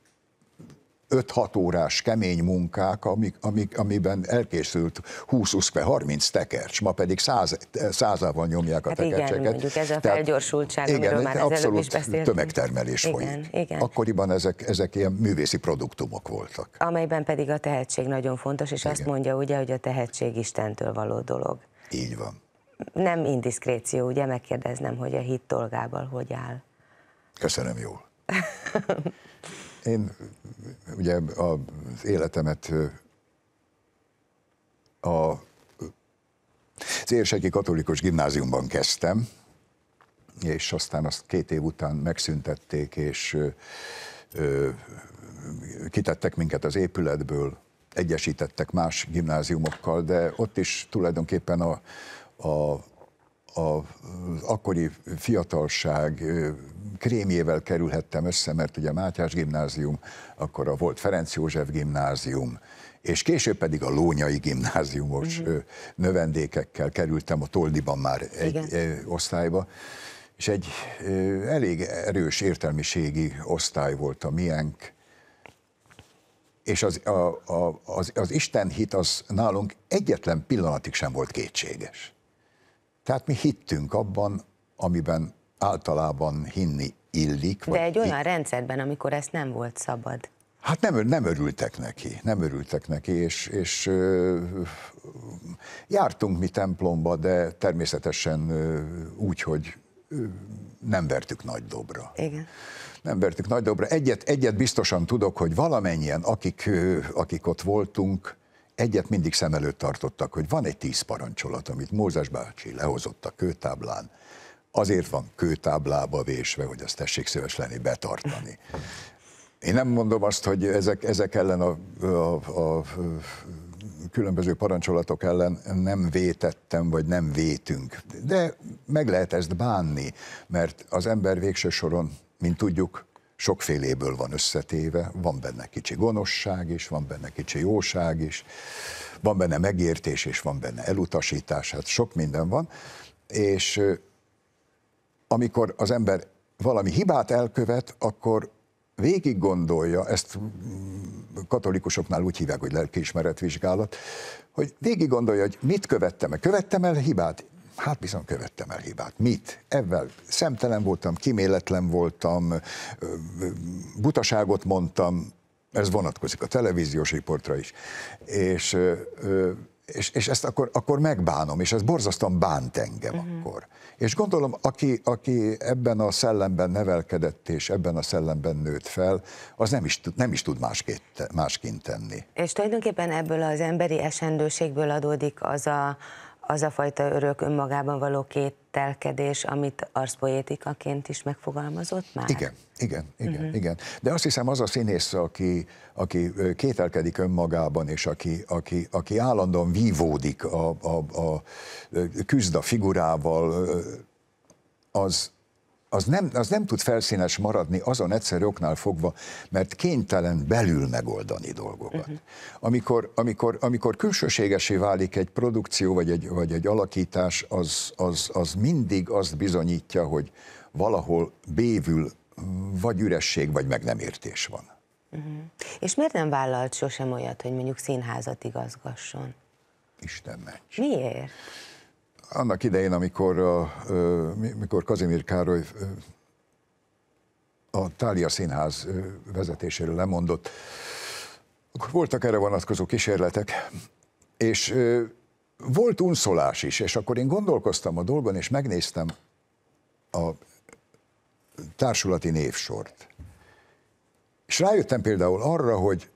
[SPEAKER 3] 5-6 órás kemény munkák, amik, amik, amiben elkészült 20-30 tekercs, ma pedig száz, százával nyomják a hát tekercseket. Igen, mondjuk ez a Tehát, felgyorsultság, igen, amiről már abszolút is beszéltünk. tömegtermelés igen, folyik. Igen. Akkoriban ezek, ezek ilyen művészi produktumok voltak.
[SPEAKER 1] Amelyben pedig a tehetség nagyon fontos, és igen. azt mondja ugye, hogy a tehetség Istentől való dolog. Így van. Nem indiszkréció, ugye megkérdeznem, hogy a hit dolgával hogy áll.
[SPEAKER 3] Köszönöm jól. Én ugye az életemet a érseki katolikus gimnáziumban kezdtem, és aztán azt két év után megszüntették, és ö, ö, kitettek minket az épületből, egyesítettek más gimnáziumokkal, de ott is tulajdonképpen a, a az akkori fiatalság krémjével kerülhettem össze, mert ugye Mátyás gimnázium, akkor a volt Ferenc József gimnázium, és később pedig a Lónyai gimnáziumos uh-huh. növendékekkel kerültem a Toldiban már egy Igen. osztályba, és egy elég erős értelmiségi osztály volt a miénk, és az, a, a, az, az Isten hit az nálunk egyetlen pillanatig sem volt kétséges. Tehát mi hittünk abban, amiben általában hinni illik. De egy olyan
[SPEAKER 1] rendszerben, amikor ezt nem volt szabad.
[SPEAKER 3] Hát nem, nem örültek neki, nem örültek neki, és, és ö, jártunk mi templomba, de természetesen ö, úgy, hogy ö, nem vertük nagy dobra. Igen. Nem vertük nagy dobra. Egyet, egyet biztosan tudok, hogy valamennyien, akik, ö, akik ott voltunk, egyet mindig szem előtt tartottak, hogy van egy tíz parancsolat, amit Mózes bácsi lehozott a kőtáblán, azért van kőtáblába vésve, hogy azt tessék szíves lenni betartani. Én nem mondom azt, hogy ezek, ezek ellen a, a, a különböző parancsolatok ellen nem vétettem, vagy nem vétünk. De meg lehet ezt bánni, mert az ember végső soron, mint tudjuk, sokféléből van összetéve, van benne kicsi gonoszság is, van benne kicsi jóság is, van benne megértés és van benne elutasítás, hát sok minden van, és amikor az ember valami hibát elkövet, akkor végig gondolja, ezt mm, katolikusoknál úgy hívják, hogy lelkiismeretvizsgálat, hogy végig gondolja, hogy mit követtem el. Követtem el hibát, Hát bizony követtem el hibát. Mit? Ezzel szemtelen voltam, kiméletlen voltam, butaságot mondtam, ez vonatkozik a televíziós riportra is. És, és, és ezt akkor, akkor megbánom, és ez borzasztóan bánt engem uh-huh. akkor. És gondolom, aki, aki ebben a szellemben nevelkedett, és ebben a szellemben nőtt fel, az nem is, nem is tud másként, másként tenni.
[SPEAKER 1] És tulajdonképpen ebből az emberi esendőségből adódik az a, az a fajta örök önmagában való kételkedés, amit arszpoétikaként is megfogalmazott már? Igen,
[SPEAKER 3] igen, igen, uh-huh. igen. De azt hiszem az a színész, aki, aki kételkedik önmagában, és aki, aki, aki állandóan vívódik a, a, a, a küzd a figurával, az, az nem, az nem tud felszínes maradni azon egyszerű oknál fogva, mert kénytelen belül megoldani dolgokat. Uh-huh. Amikor, amikor, amikor külsőségesé válik egy produkció vagy egy, vagy egy alakítás, az, az, az mindig azt bizonyítja, hogy valahol bévül vagy üresség, vagy meg nem értés van.
[SPEAKER 1] Uh-huh. És miért nem vállalt sosem olyat, hogy mondjuk színházat
[SPEAKER 3] igazgasson? Isten ments. Miért? annak idején, amikor, a, mikor Kazimír Károly a Tália Színház vezetéséről lemondott, akkor voltak erre vonatkozó kísérletek, és volt unszolás is, és akkor én gondolkoztam a dolgon, és megnéztem a társulati névsort. És rájöttem például arra, hogy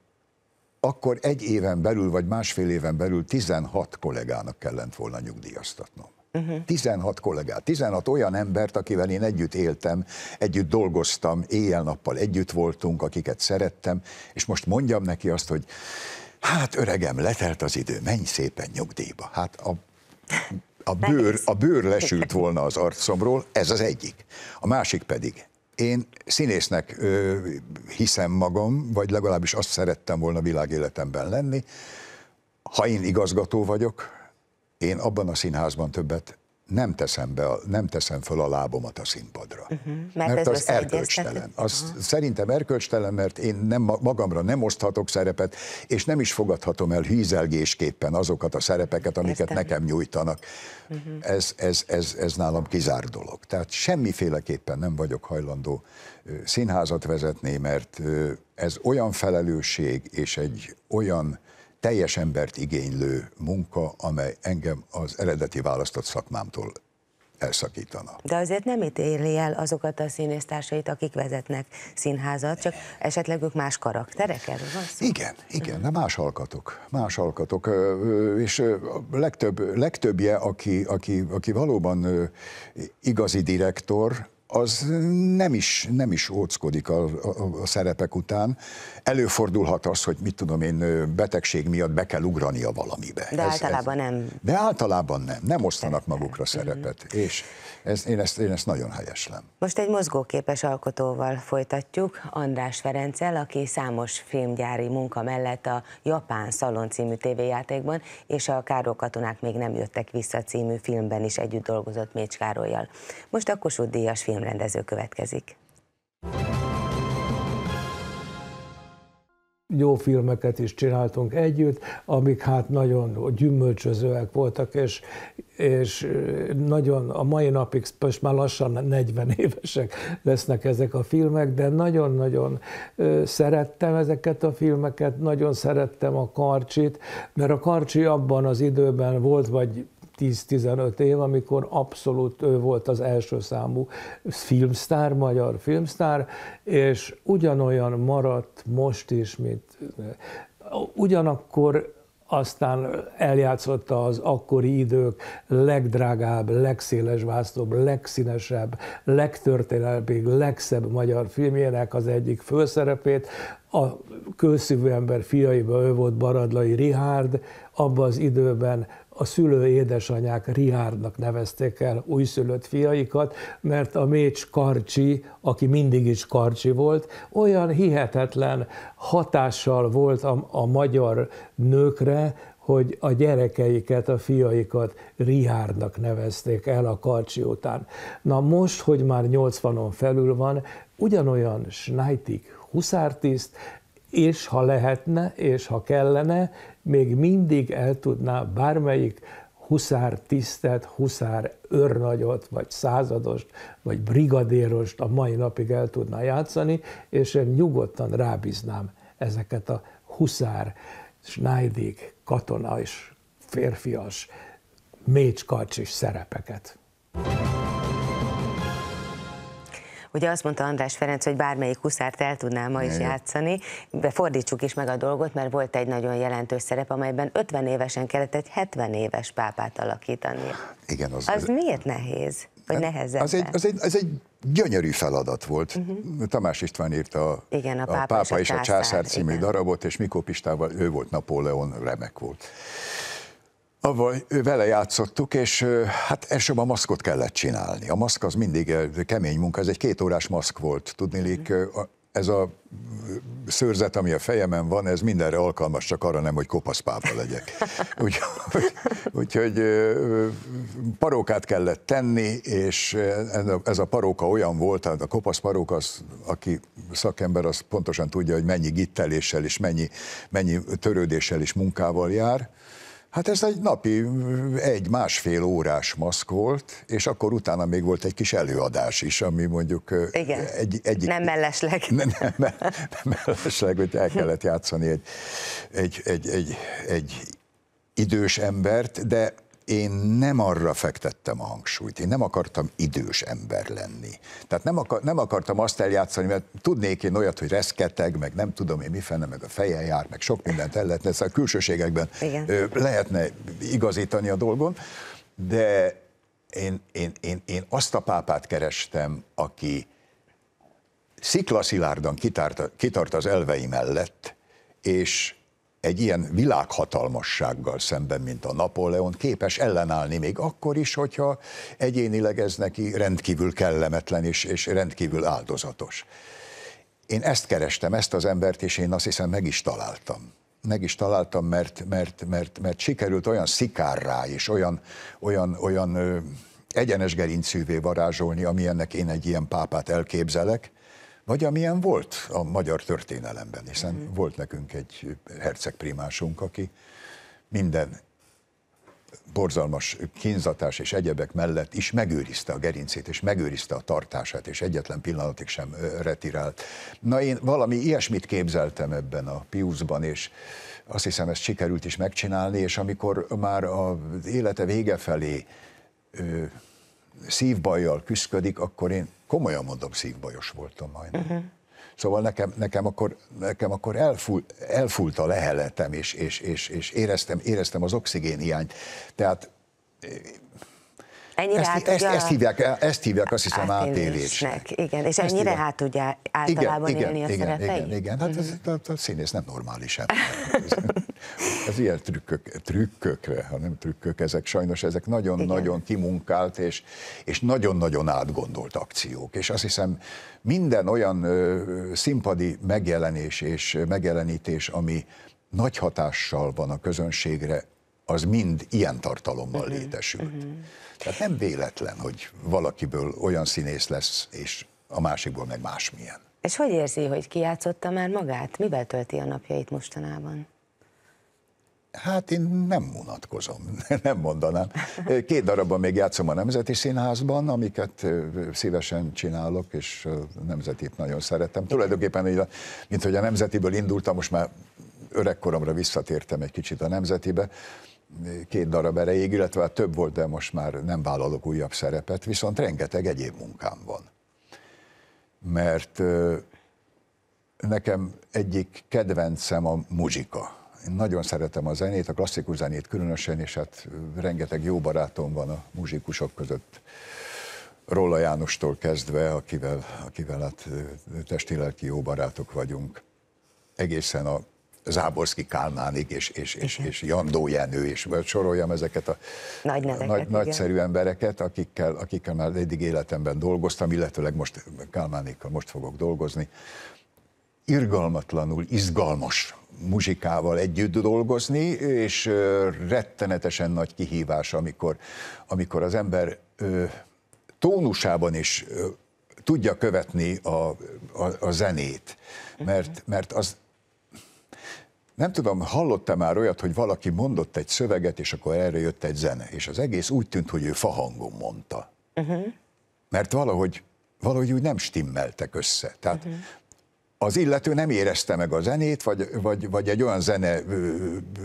[SPEAKER 3] akkor egy éven belül, vagy másfél éven belül 16 kollégának kellett volna nyugdíjaztatnom. Uh-huh. Mhm. 16 kollégát, 16 olyan embert, akivel én együtt éltem, együtt dolgoztam, éjjel-nappal együtt voltunk, akiket szerettem, és most mondjam neki azt, hogy hát öregem, letelt az idő, menj szépen nyugdíjba. Hát a, a, bőr, a bőr lesült volna az arcomról, ez az egyik. A másik pedig én színésznek ö, hiszem magam, vagy legalábbis azt szerettem volna világéletemben lenni. Ha én igazgató vagyok, én abban a színházban többet nem teszem, be a, nem teszem föl a lábomat a színpadra.
[SPEAKER 1] Uh-huh. Mert, mert az erkölcstelen.
[SPEAKER 3] Az uh-huh. szerintem erkölcstelen, mert én nem, magamra nem oszthatok szerepet, és nem is fogadhatom el hízelgésképpen azokat a szerepeket, amiket Értem. nekem nyújtanak. Uh-huh. Ez, ez, ez, ez nálam kizár dolog. Tehát semmiféleképpen nem vagyok hajlandó színházat vezetni, mert ez olyan felelősség és egy olyan teljes embert igénylő munka, amely engem az eredeti választott szakmámtól elszakítana.
[SPEAKER 1] De azért nem ítéli el azokat a színésztársait, akik vezetnek színházat, csak esetleg ők más karakterek, erről van szó? Igen,
[SPEAKER 3] igen, de más alkatok, más alkatok, és legtöbb, legtöbbje, aki, aki, aki valóban igazi direktor, az nem is, nem is óckodik a, a, a szerepek után. Előfordulhat az, hogy mit tudom én, betegség miatt be kell ugrania valamibe. De ez, általában ez, nem. De általában nem. Nem osztanak magukra mhm. szerepet. És, ez, én, ezt, én ezt nagyon helyeslem.
[SPEAKER 1] Most egy mozgóképes alkotóval folytatjuk, András Ferenccel, aki számos filmgyári munka mellett a Japán Szalon című tévéjátékban és a Káró katonák még nem jöttek vissza című filmben is együtt dolgozott Mécs Károlyjal. Most a Kossuth Díjas filmrendező következik. Thank you
[SPEAKER 6] jó filmeket is csináltunk együtt, amik hát nagyon gyümölcsözőek voltak, és, és nagyon a mai napig, most már lassan 40 évesek lesznek ezek a filmek, de nagyon-nagyon szerettem ezeket a filmeket, nagyon szerettem a Karcsit, mert a Karcsi abban az időben volt, vagy 10-15 év, amikor abszolút ő volt az első számú filmsztár, magyar filmsztár, és ugyanolyan maradt most is, mint ugyanakkor aztán eljátszotta az akkori idők legdrágább, legszélesvásztóbb, legszínesebb, legtörténelmi legszebb magyar filmjének az egyik főszerepét. A kőszívű ember fiaiba ő volt Baradlai Rihárd, abban az időben a szülő édesanyák Riárdnak nevezték el újszülött fiaikat, mert a Mécs Karcsi, aki mindig is Karcsi volt, olyan hihetetlen hatással volt a, a magyar nőkre, hogy a gyerekeiket, a fiaikat Riárdnak nevezték el a Karcsi után. Na most, hogy már 80-on felül van, ugyanolyan Snajtik huszártiszt, és ha lehetne, és ha kellene, még mindig el tudná bármelyik huszár tisztet, huszár őrnagyot, vagy századost, vagy brigadérost a mai napig el tudná játszani, és én nyugodtan rábíznám ezeket a huszár, snájdik, katona és férfias, mécskacsis szerepeket. thank you
[SPEAKER 1] Ugye azt mondta András Ferenc, hogy bármelyik huszárt el tudná ma is játszani, de fordítsuk is meg a dolgot, mert volt egy nagyon jelentős szerep, amelyben 50 évesen kellett egy 70 éves pápát alakítani.
[SPEAKER 3] Igen, az, az miért
[SPEAKER 1] nehéz?
[SPEAKER 3] Vagy hát, nehezebb? Az egy, az egy, az egy gyönyörű feladat volt. Uh-huh. Tamás István írta Igen, a, Pápa a Pápa és a Császár, császár című Igen. darabot, és Mikó Pistával ő volt Napóleon, remek volt. Avval vele játszottuk, és hát elsőbb a maszkot kellett csinálni. A maszk az mindig kemény munka, ez egy kétórás maszk volt, lik, ez a szőrzet, ami a fejemen van, ez mindenre alkalmas, csak arra nem, hogy kopaszpába legyek. Úgyhogy, úgyhogy parókát kellett tenni, és ez a paróka olyan volt, hát a kopasz paróka, az, aki szakember, az pontosan tudja, hogy mennyi gitteléssel és mennyi, mennyi törődéssel és munkával jár, Hát ez egy napi egy-másfél órás maszk volt, és akkor utána még volt egy kis előadás is, ami mondjuk... Igen, egy, egy, nem mellesleg. Nem, nem, nem mellesleg, hogy el kellett játszani egy, egy, egy, egy, egy idős embert, de én nem arra fektettem a hangsúlyt, én nem akartam idős ember lenni. Tehát nem, akar, nem akartam azt eljátszani, mert tudnék én olyat, hogy reszketeg, meg nem tudom én mi fenne, meg a feje jár, meg sok mindent el lehetne, szóval a külsőségekben Igen. lehetne igazítani a dolgon, de én, én, én, én azt a pápát kerestem, aki sziklaszilárdan kitart, kitart az elvei mellett, és egy ilyen világhatalmassággal szemben, mint a Napóleon, képes ellenállni még akkor is, hogyha egyénileg ez neki rendkívül kellemetlen és, és rendkívül áldozatos. Én ezt kerestem, ezt az embert, és én azt hiszem meg is találtam meg is találtam, mert, mert, mert, mert sikerült olyan szikárrá és olyan, olyan, olyan ö, egyenes gerincűvé varázsolni, amilyennek én egy ilyen pápát elképzelek, vagy amilyen volt a magyar történelemben, hiszen uh-huh. volt nekünk egy hercegprimásunk, aki minden borzalmas kínzatás és egyebek mellett is megőrizte a gerincét, és megőrizte a tartását, és egyetlen pillanatig sem retirált. Na én valami ilyesmit képzeltem ebben a piuszban, és azt hiszem ezt sikerült is megcsinálni, és amikor már az élete vége felé ö, szívbajjal küzdik, akkor én komolyan mondom, szívbajos voltam majdnem. Uh-huh. Szóval nekem, nekem akkor, nekem akkor elfúl, elfúlt a leheletem, és, és, és, és éreztem, éreztem az oxigén hiányt. Tehát
[SPEAKER 1] Ennyire ezt, át, ezt, ugye, ezt, hívják,
[SPEAKER 3] e- ezt hívják azt hiszem átélésnek. Igen, és ezt ennyire
[SPEAKER 1] hát tudja általában igen, élni igen, a szerepeit?
[SPEAKER 3] Igen, igen, hát ez, a, mhm. hát a színész nem normális ember. Hát ez, ez ilyen trükkök, trükkökre, ha nem trükkök, ezek sajnos, ezek nagyon-nagyon kimunkált és, és nagyon-nagyon átgondolt akciók. És azt hiszem minden olyan ö, színpadi megjelenés és megjelenítés, ami nagy hatással van a közönségre, az mind ilyen tartalommal uh-huh. létesült. Uh-huh. Tehát nem véletlen, hogy valakiből olyan színész lesz, és a másikból meg másmilyen.
[SPEAKER 1] És hogy érzi, hogy kiátszotta már magát? Mivel tölti a napjait mostanában?
[SPEAKER 3] Hát én nem unatkozom, nem mondanám. Két darabban még játszom a Nemzeti Színházban, amiket szívesen csinálok, és a Nemzetit nagyon szeretem. Tulajdonképpen, mint hogy a Nemzetiből indultam, most már öregkoromra visszatértem egy kicsit a Nemzetibe, két darab erejéig, illetve hát több volt, de most már nem vállalok újabb szerepet, viszont rengeteg egyéb munkám van. Mert nekem egyik kedvencem a muzsika. Én nagyon szeretem a zenét, a klasszikus zenét különösen, és hát rengeteg jó barátom van a muzsikusok között. Róla Jánostól kezdve, akivel, akivel hát testi-lelki jó barátok vagyunk, egészen a Záborszki Kálmánig, és, és, és, és Jandó Jenő, és soroljam ezeket a nagy neveket, nagy, nagyszerű embereket, akikkel, akikkel már eddig életemben dolgoztam, illetőleg most Kálmánékkal most fogok dolgozni. Irgalmatlanul izgalmas muzsikával együtt dolgozni, és rettenetesen nagy kihívás, amikor, amikor az ember tónusában is tudja követni a, a, a zenét, mert, mert az nem tudom, hallottam már olyat, hogy valaki mondott egy szöveget, és akkor erre jött egy zene, és az egész úgy tűnt, hogy ő fahangon mondta. Uh-huh. Mert valahogy, valahogy úgy nem stimmeltek össze. Tehát uh-huh. az illető nem érezte meg a zenét, vagy, vagy, vagy egy olyan zene ö,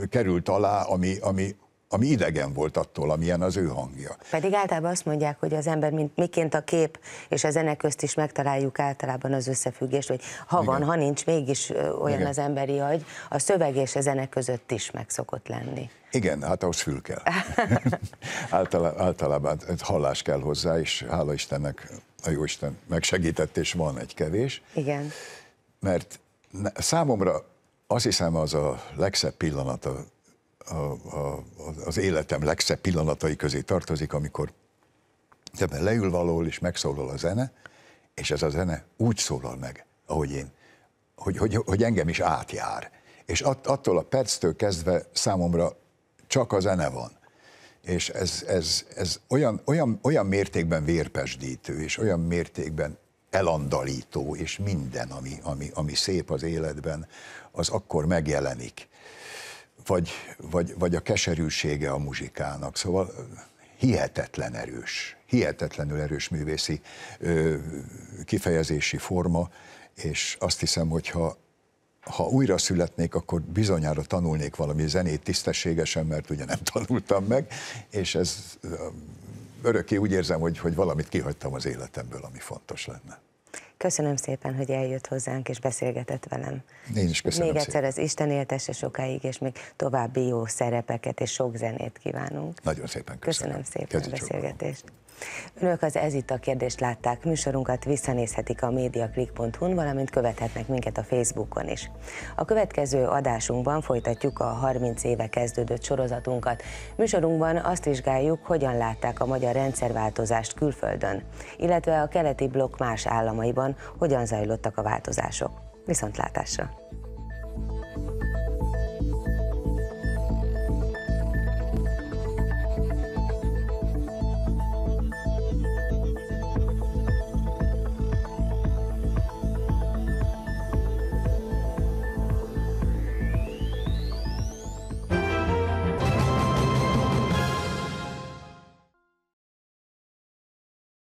[SPEAKER 3] került alá, ami, ami ami idegen volt attól, amilyen az ő hangja.
[SPEAKER 1] Pedig általában azt mondják, hogy az ember, mint miként a kép és a zene közt is megtaláljuk általában az összefüggést, hogy ha Igen. van, ha nincs, mégis olyan Igen. az emberi agy, a szöveg és a zene között is meg szokott lenni.
[SPEAKER 3] Igen, hát ahhoz fül kell. Általá, általában hallás kell hozzá, és hála Istennek, a Isten megsegített, és van egy kevés. Igen. Mert számomra azt hiszem az a legszebb pillanat a a, a, az életem legszebb pillanatai közé tartozik, amikor ebben leül valahol, és megszólal a zene, és ez a zene úgy szólal meg, ahogy én, hogy, hogy, hogy engem is átjár. És att, attól a perctől kezdve számomra csak a zene van. És ez, ez, ez olyan, olyan, olyan mértékben vérpesdítő, és olyan mértékben elandalító, és minden, ami, ami, ami szép az életben, az akkor megjelenik vagy, vagy, vagy a keserűsége a muzsikának. Szóval hihetetlen erős, hihetetlenül erős művészi ö, kifejezési forma, és azt hiszem, ha, ha újra születnék, akkor bizonyára tanulnék valami zenét tisztességesen, mert ugye nem tanultam meg, és ez örökké úgy érzem, hogy, hogy valamit kihagytam az életemből, ami fontos lenne.
[SPEAKER 1] Köszönöm szépen, hogy eljött hozzánk és beszélgetett velem.
[SPEAKER 3] Én is köszönöm Még egyszer szépen.
[SPEAKER 1] az Isten éltesse sokáig, és még további jó szerepeket és sok zenét kívánunk. Nagyon szépen köszönöm. Köszönöm szépen Kezdjük a beszélgetést. Jobban. Önök az Ez itt a kérdést látták, műsorunkat visszanézhetik a mediaclick.hu-n, valamint követhetnek minket a Facebookon is. A következő adásunkban folytatjuk a 30 éve kezdődött sorozatunkat. Műsorunkban azt vizsgáljuk, hogyan látták a magyar rendszerváltozást külföldön, illetve a keleti blokk más államaiban hogyan zajlottak a változások. Viszontlátásra!